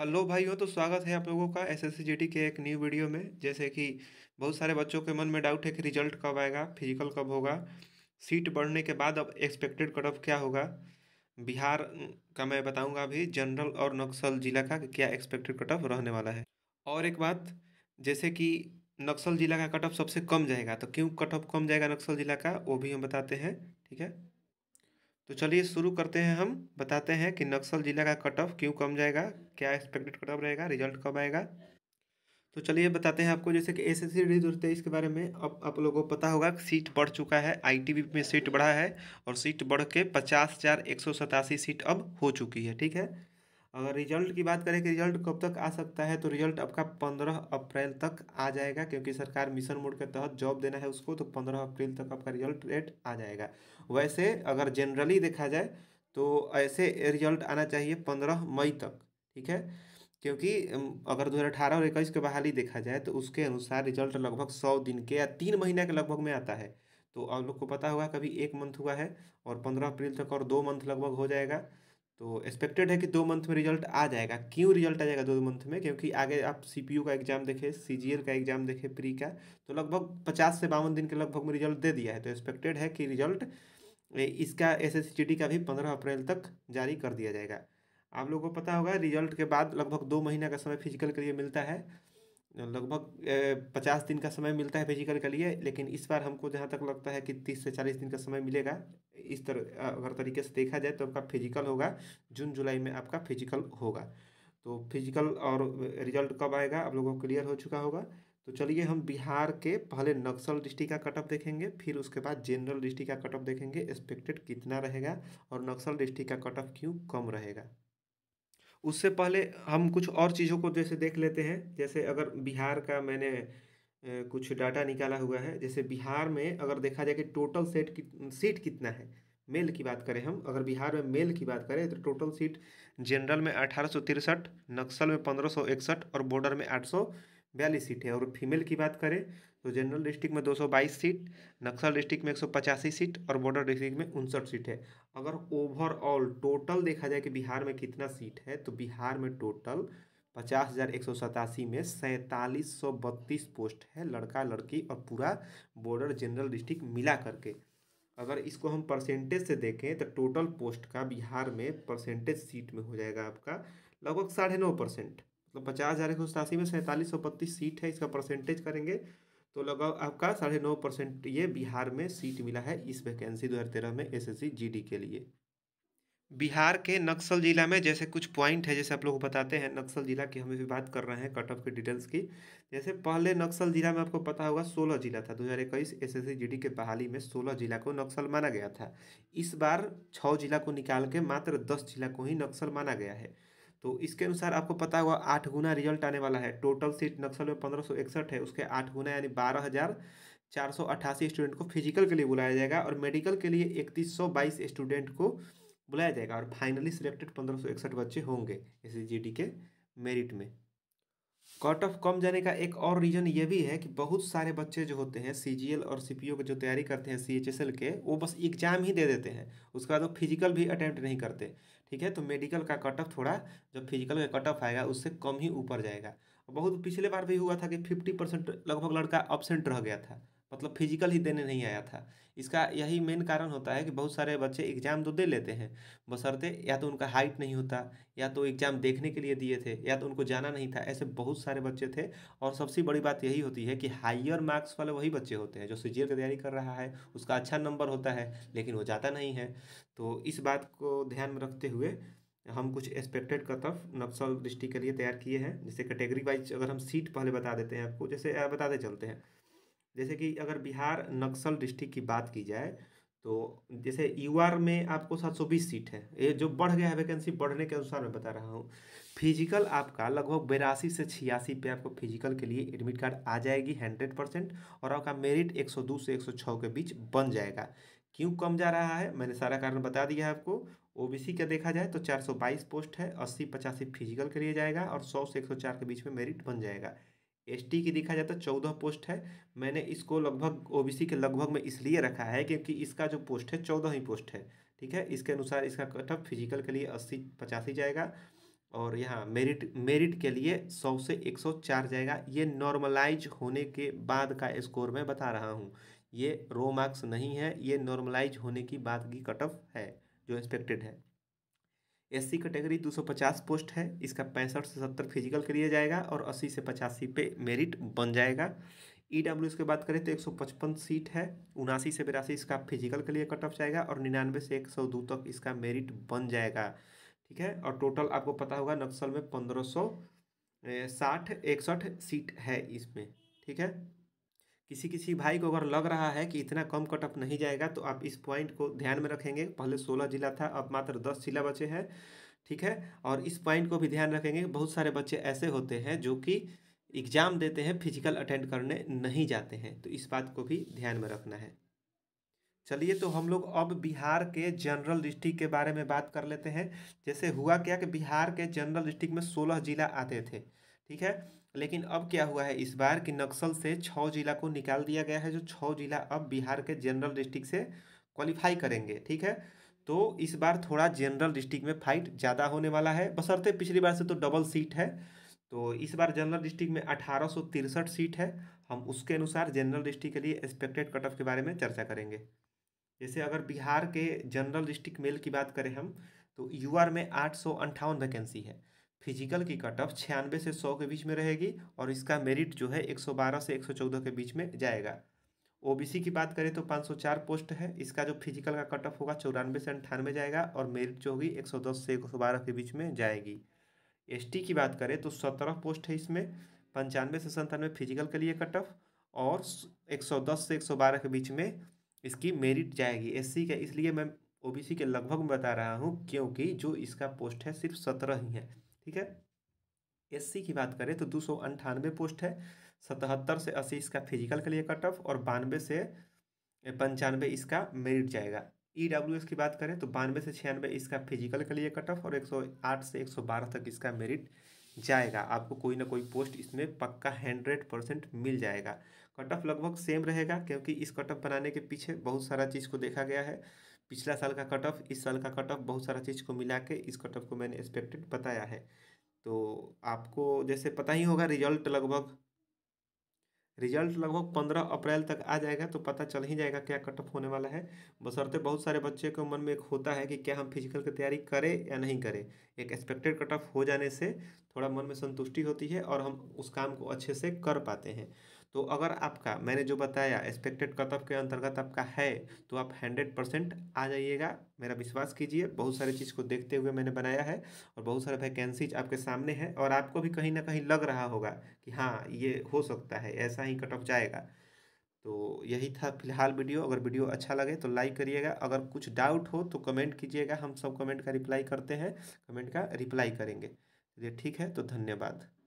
hello भाइयों तो स्वागत है आप लोगों का एस एस के एक न्यू वीडियो में जैसे कि बहुत सारे बच्चों के मन में डाउट है कि रिजल्ट कब आएगा फिजिकल कब होगा सीट बढ़ने के बाद अब एक्सपेक्टेड कट ऑफ क्या होगा बिहार का मैं बताऊंगा अभी जनरल और नक्सल जिला का क्या एक्सपेक्टेड कट ऑफ रहने वाला है और एक बात जैसे कि नक्सल जिला का कट ऑफ सबसे कम जाएगा तो क्यों कट ऑफ कम जाएगा नक्सल जिला का वो भी हम बताते हैं ठीक है तो चलिए शुरू करते हैं हम बताते हैं कि नक्सल जिला का कट ऑफ क्यों कम जाएगा क्या एक्सपेक्टेड कट ऑफ रहेगा रिजल्ट कब आएगा तो चलिए बताते हैं आपको जैसे कि एस एस सी दो के बारे में अब आप लोगों को पता होगा सीट बढ़ चुका है आईटीबी में सीट बढ़ा है और सीट बढ़ के पचास हज़ार एक सौ सतासी सीट अब हो चुकी है ठीक है अगर रिजल्ट की बात करें कि रिजल्ट कब तक आ सकता है तो रिजल्ट आपका पंद्रह अप्रैल तक आ जाएगा क्योंकि सरकार मिशन मोड के तहत जॉब देना है उसको तो पंद्रह अप्रैल तक आपका रिजल्ट डेट आ जाएगा वैसे अगर जनरली देखा जाए तो ऐसे रिजल्ट आना चाहिए पंद्रह मई तक ठीक है क्योंकि अगर दो हज़ार अठारह और इक्कीस के बहाली देखा जाए तो उसके अनुसार रिजल्ट लगभग सौ दिन के या तीन महीने के लगभग में आता है तो आप लोग को पता होगा कभी एक मंथ हुआ है और पंद्रह अप्रैल तक और दो मंथ लगभग हो जाएगा तो एक्सपेक्टेड है कि दो मंथ में रिजल्ट आ जाएगा क्यों रिजल्ट आ जाएगा दो मंथ में क्योंकि आगे आप सी का एग्ज़ाम देखें सी का एग्ज़ाम देखें प्री का तो लगभग पचास से बावन दिन के लगभग में रिजल्ट दे दिया है तो एक्सपेक्टेड है कि रिजल्ट इसका एस एस का भी पंद्रह अप्रैल तक जारी कर दिया जाएगा आप लोगों को पता होगा रिजल्ट के बाद लगभग दो महीना का समय फिजिकल के लिए मिलता है लगभग पचास दिन का समय मिलता है फिजिकल के लिए लेकिन इस बार हमको जहाँ तक लगता है कि तीस से चालीस दिन का समय मिलेगा इस तरह अगर तरीके से देखा जाए तो आपका फिजिकल होगा जून जुलाई में आपका फिजिकल होगा तो फिजिकल और रिजल्ट कब आएगा आप लोगों को क्लियर हो चुका होगा तो चलिए हम बिहार के पहले नक्सल डिस्ट्रिक्ट का कटअप देखेंगे फिर उसके बाद जनरल डिस्ट्रिक्ट का कटअप देखेंगे एक्सपेक्टेड कितना रहेगा और नक्सल डिस्ट्रिक्ट का कटअप क्यों कम रहेगा उससे पहले हम कुछ और चीज़ों को जैसे देख लेते हैं जैसे अगर बिहार का मैंने कुछ डाटा निकाला हुआ है जैसे बिहार में अगर देखा जाए कि टोटल सेट कि, सीट कितना है मेल की बात करें हम अगर बिहार में मेल की बात करें तो टोटल सीट जनरल में अठारह सौ तिरसठ नक्सल में पंद्रह सौ इकसठ और बॉर्डर में आठ सौ बयालीस सीट है और फीमेल की बात करें तो जनरल डिस्ट्रिक्ट में 222 सीट नक्सल डिस्ट्रिक्ट में पचासी सीट और बॉर्डर डिस्ट्रिक्ट में उनसठ सीट है अगर ओवरऑल टोटल देखा जाए कि बिहार में कितना सीट है तो बिहार में टोटल पचास हज़ार एक सौ सतासी में सैंतालीस सौ बत्तीस पोस्ट है लड़का लड़की और पूरा बॉर्डर जनरल डिस्ट्रिक्ट मिला करके अगर इसको हम परसेंटेज से देखें तो टोटल पोस्ट का बिहार में परसेंटेज सीट में हो जाएगा आपका लगभग साढ़े नौ परसेंट तो पचास हज़ार एक सौ सतासी में सैंतालीस सौ बत्तीस सीट है इसका परसेंटेज करेंगे तो लगभग आपका साढ़े नौ परसेंट ये बिहार में सीट मिला है इस वैकेंसी दो हज़ार तेरह में एस एस के लिए बिहार के नक्सल ज़िला में जैसे कुछ पॉइंट है जैसे आप लोग बताते हैं नक्सल ज़िला की हम भी बात कर रहे हैं कट ऑफ की डिटेल्स की जैसे पहले नक्सल ज़िला में आपको पता होगा सोलह ज़िला था दो हज़ार इक्कीस एस एस के बहाली में सोलह ज़िला को नक्सल माना गया था इस बार छः ज़िला को निकाल के मात्र दस ज़िला को ही नक्सल माना गया है तो इसके अनुसार आपको पता हुआ आठ गुना रिजल्ट आने वाला है टोटल सीट नक्सल में पंद्रह है उसके आठ गुना यानी बारह हज़ार चार सौ अट्ठासी स्टूडेंट को फिजिकल के लिए बुलाया जाएगा और मेडिकल के लिए इकतीस सौ बाईस स्टूडेंट को बुलाया जाएगा और फाइनली सिलेक्टेड पंद्रह सौ इकसठ बच्चे होंगे एस के मेरिट में कट ऑफ कम जाने का एक और रीज़न ये भी है कि बहुत सारे बच्चे जो होते हैं सी और सी पी जो तैयारी करते हैं सी के वो बस एग्जाम ही दे देते हैं उसके बाद वो फिजिकल भी अटैम्प्ट नहीं करते ठीक है तो मेडिकल का कट ऑफ थोड़ा जब फिजिकल का कट ऑफ आएगा उससे कम ही ऊपर जाएगा बहुत पिछले बार भी हुआ था कि फिफ्टी परसेंट लगभग लड़का अपसेंट रह गया था मतलब फिजिकल ही देने नहीं आया था इसका यही मेन कारण होता है कि बहुत सारे बच्चे एग्ज़ाम तो दे लेते हैं बसरते या तो उनका हाइट नहीं होता या तो एग्ज़ाम देखने के लिए दिए थे या तो उनको जाना नहीं था ऐसे बहुत सारे बच्चे थे और सबसे बड़ी बात यही होती है कि हाइयर मार्क्स वाले वही बच्चे होते हैं जो सी की तैयारी कर रहा है उसका अच्छा नंबर होता है लेकिन वो जाता नहीं है तो इस बात को ध्यान में रखते हुए हम कुछ expected cut off Naxal district के लिए तैयार किए हैं जैसे कैटेगरी वाइज अगर हम सीट पहले बता देते हैं आपको जैसे बताते चलते हैं जैसे कि अगर बिहार नक्सल डिस्ट्रिक्ट की बात की जाए तो जैसे यूआर में आपको 720 सीट है ये जो बढ़ गया है वैकेंसी बढ़ने के अनुसार मैं बता रहा हूँ फिजिकल आपका लगभग बेरासी से छियासी पे आपको फिजिकल के लिए एडमिट कार्ड आ जाएगी हंड्रेड परसेंट और आपका मेरिट 102 से 106 के बीच बन जाएगा क्यों कम जा रहा है मैंने सारा कारण बता दिया है आपको सी का देखा जाए तो बाईस पोस्ट है अस्सी पचासी फिजिकल के लिए जाएगा और सौ से चार के बीच में मेरिट बन जाएगा एसटी की देखा जाए तो चौदह पोस्ट है मैंने इसको लगभग ओबीसी के लगभग में इसलिए रखा है क्योंकि इसका जो पोस्ट है चौदह ही पोस्ट है ठीक है इसके अनुसार इसका कटअप फिजिकल के लिए अस्सी पचासी जाएगा और यहाँ मेरिट मेरिट के लिए सौ से एक सौ चार जाएगा ये नॉर्मलाइज होने के बाद का स्कोर मैं बता रहा हूँ ये रो मार्क्स नहीं है ये नॉर्मलाइज होने की बात की कटअप है जो एक्सपेक्टेड है एससी कैटेगरी 250 पोस्ट है इसका पैंसठ से सत्तर फिजिकल के लिए जाएगा और अस्सी से पचासी पे मेरिट बन जाएगा ई डब्ल्यू की बात करें तो एक सौ पचपन सीट है उनासी से बिरासी इसका फिजिकल के लिए कट ऑफ जाएगा और निन्यानवे से एक सौ दो तक इसका मेरिट बन जाएगा ठीक है और टोटल आपको पता होगा नक्सल में पंद्रह सौ साठ इकसठ सीट है इसमें ठीक है किसी किसी भाई को अगर लग रहा है कि इतना कम कट ऑफ नहीं जाएगा तो आप इस पॉइंट को ध्यान में रखेंगे पहले सोलह जिला था अब मात्र दस जिला बचे हैं ठीक है और इस पॉइंट को भी ध्यान रखेंगे बहुत सारे बच्चे ऐसे होते हैं जो कि एग्ज़ाम देते हैं फिजिकल अटेंड करने नहीं जाते हैं तो इस बात को भी ध्यान में रखना है चलिए तो हम लोग अब बिहार के जनरल डिस्ट्रिक्ट के बारे में बात कर लेते हैं जैसे हुआ क्या कि बिहार के जनरल डिस्ट्रिक्ट में सोलह जिला आते थे ठीक है लेकिन अब क्या हुआ है इस बार कि नक्सल से छः जिला को निकाल दिया गया है जो छः जिला अब बिहार के जनरल डिस्ट्रिक्ट से क्वालिफाई करेंगे ठीक है तो इस बार थोड़ा जनरल डिस्ट्रिक्ट में फाइट ज़्यादा होने वाला है बसरते पिछली बार से तो डबल सीट है तो इस बार जनरल डिस्ट्रिक्ट में अठारह सीट है हम उसके अनुसार जनरल डिस्ट्रिक्ट के लिए एक्सपेक्टेड कट ऑफ के बारे में चर्चा करेंगे जैसे अगर बिहार के जनरल डिस्ट्रिक्ट मेल की बात करें हम तो यू में आठ वैकेंसी है फिजिकल की कट ऑफ छियानवे से सौ के बीच में रहेगी और इसका मेरिट जो है एक सौ बारह से एक सौ चौदह के बीच में जाएगा ओबीसी की बात करें तो पाँच सौ चार पोस्ट है इसका जो फिजिकल का कट ऑफ होगा चौरानवे से अंठानवे जाएगा और मेरिट जो होगी एक सौ दस से एक सौ बारह के बीच में जाएगी एसटी की बात करें तो सत्रह पोस्ट है इसमें पंचानवे से संतानवे फिजिकल के लिए कट ऑफ और एक सौ दस से एक सौ बारह के बीच में इसकी मेरिट जाएगी सी का इसलिए मैं ओबीसी के लगभग बता रहा हूँ क्योंकि जो इसका पोस्ट है सिर्फ सत्रह ही है ठीक है एससी की बात करें तो दो सौ अंठानवे पोस्ट है सतहत्तर से अस्सी इसका फिजिकल के लिए कट ऑफ और बानवे से पंचानवे इसका मेरिट जाएगा ई डब्ल्यू एस की बात करें तो बानवे से छियानवे इसका फिजिकल के लिए कट ऑफ और एक सौ आठ से एक सौ बारह तक इसका मेरिट जाएगा आपको कोई ना कोई पोस्ट इसमें पक्का हंड्रेड परसेंट मिल जाएगा कट ऑफ लगभग सेम रहेगा क्योंकि इस कट ऑफ बनाने के पीछे बहुत सारा चीज़ को देखा गया है पिछला साल का कट ऑफ इस साल का कट ऑफ बहुत सारा चीज़ को मिला के इस कट ऑफ को मैंने एक्सपेक्टेड बताया है तो आपको जैसे पता ही होगा रिजल्ट लगभग रिजल्ट लगभग पंद्रह अप्रैल तक आ जाएगा तो पता चल ही जाएगा क्या कट ऑफ होने वाला है बसरते बहुत सारे बच्चे के मन में एक होता है कि क्या हम फिजिकल की तैयारी करें या नहीं करें एक एक्सपेक्टेड कट ऑफ हो जाने से थोड़ा मन में संतुष्टि होती है और हम उस काम को अच्छे से कर पाते हैं तो अगर आपका मैंने जो बताया एक्सपेक्टेड कट ऑफ के अंतर्गत आपका है तो आप हंड्रेड परसेंट आ जाइएगा मेरा विश्वास कीजिए बहुत सारी चीज़ को देखते हुए मैंने बनाया है और बहुत सारे वैकेंसीज आपके सामने है और आपको भी कहीं ना कहीं लग रहा होगा कि हाँ ये हो सकता है ऐसा ही कट ऑफ जाएगा तो यही था फिलहाल वीडियो अगर वीडियो अच्छा लगे तो लाइक करिएगा अगर कुछ डाउट हो तो कमेंट कीजिएगा हम सब कमेंट का रिप्लाई करते हैं कमेंट का रिप्लाई करेंगे चलिए ठीक है तो धन्यवाद